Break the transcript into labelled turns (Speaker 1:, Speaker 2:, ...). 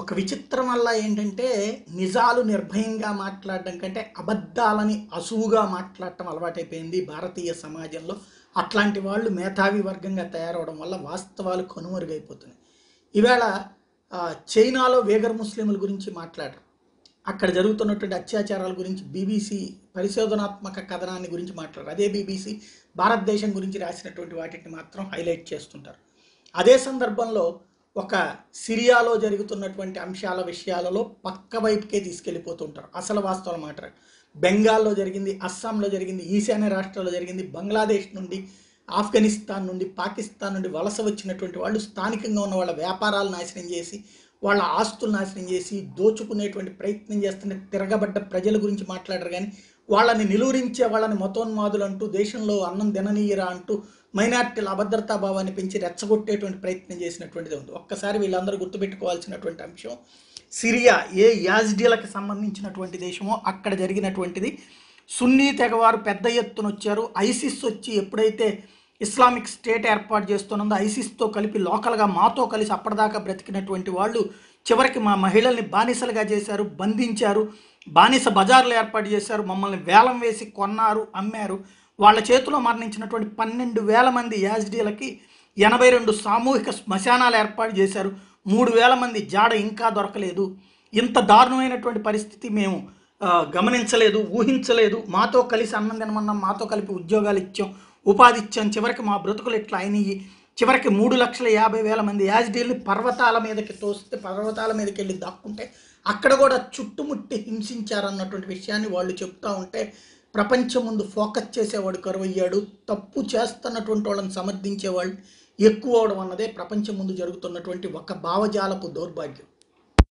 Speaker 1: ఒక విచిత్రం వల్ల ఏంటంటే నిజాలు నిర్భయంగా మాట్లాడడం కంటే అబద్ధాలని అసువుగా మాట్లాడటం అలవాటైపోయింది భారతీయ సమాజంలో అట్లాంటి వాళ్ళు మేధావి వర్గంగా తయారవడం వల్ల వాస్తవాలు కనుమరుగైపోతున్నాయి ఈవేళ చైనాలో వేగర్ ముస్లింల గురించి మాట్లాడరు అక్కడ జరుగుతున్నటువంటి అత్యాచారాల గురించి బీబీసీ పరిశోధనాత్మక కథనాన్ని గురించి మాట్లాడరు అదే బీబీసీ భారతదేశం గురించి రాసినటువంటి వాటిని మాత్రం హైలైట్ చేస్తుంటారు అదే సందర్భంలో ఒక సిరియాలో జరుగుతున్నటువంటి అంశాల విషయాలలో పక్క వైపుకే తీసుకెళ్ళిపోతుంటారు అసలు వాస్తవం మాట బెంగాల్లో జరిగింది అస్సాంలో జరిగింది ఈశాన్య రాష్ట్రాల్లో జరిగింది బంగ్లాదేశ్ నుండి ఆఫ్ఘనిస్తాన్ నుండి పాకిస్తాన్ నుండి వలస వచ్చినటువంటి వాళ్ళు స్థానికంగా ఉన్న వాళ్ళ వ్యాపారాలు నాశనం చేసి వాళ్ళ ఆస్తులు నాశనం చేసి దోచుకునేటువంటి ప్రయత్నం చేస్తున్న తిరగబడ్డ ప్రజల గురించి మాట్లాడరు కానీ వాళ్ళని నిలువరించే వాళ్ళని మతోన్మాదులు అంటూ దేశంలో అన్నం తిననీయరా అంటూ మైనార్టీల అభద్రతా భావాన్ని పెంచి రెచ్చగొట్టేటువంటి ప్రయత్నం చేసినటువంటిది ఉంది ఒక్కసారి వీళ్ళందరూ గుర్తుపెట్టుకోవాల్సినటువంటి అంశం సిరియా ఏ యాజ్డీలకు సంబంధించినటువంటి దేశమో అక్కడ జరిగినటువంటిది సున్నీ తెగవారు పెద్ద ఎత్తున వచ్చారు ఐసిస్ వచ్చి ఎప్పుడైతే ఇస్లామిక్ స్టేట్ ఏర్పాటు చేస్తున్నదో ఐసిస్తో కలిపి లోకల్గా మాతో కలిసి అప్పటిదాకా బ్రతికినటువంటి వాళ్ళు చివరికి మా మహిళల్ని బానిసలుగా చేశారు బంధించారు బానిస బజార్లు ఏర్పాటు చేశారు మమ్మల్ని వేలం వేసి కొన్నారు అమ్మారు వాళ్ళ చేతిలో మరణించినటువంటి పన్నెండు వేల మంది యాజ్డీలకి ఎనభై రెండు సామూహిక శ్మశానాలు ఏర్పాటు చేశారు మూడు వేల మంది జాడ ఇంకా దొరకలేదు ఇంత దారుణమైనటువంటి పరిస్థితి మేము గమనించలేదు ఊహించలేదు మాతో కలిసి అన్నం తినమన్నాం మాతో కలిపి ఉద్యోగాలు ఇచ్చాం ఉపాధి ఇచ్చాం చివరికి మా బ్రతుకులు ఇట్లా అయినాయి చివరికి మూడు లక్షల యాభై వేల మంది యాజ్డీల్ని పర్వతాల మీదకి తోస్తే పర్వతాల మీదకి వెళ్ళి దాక్కుంటే అక్కడ కూడా చుట్టుముట్టి హింసించారన్నటువంటి విషయాన్ని వాళ్ళు చెప్తూ ఉంటే ప్రపంచం ముందు ఫోకస్ చేసేవాడు కరువయ్యాడు తప్పు చేస్తున్నటువంటి వాళ్ళని సమర్థించేవాళ్ళు ఎక్కువ అవడం అన్నదే ప్రపంచం ముందు జరుగుతున్నటువంటి ఒక భావజాలపు దౌర్భాగ్యం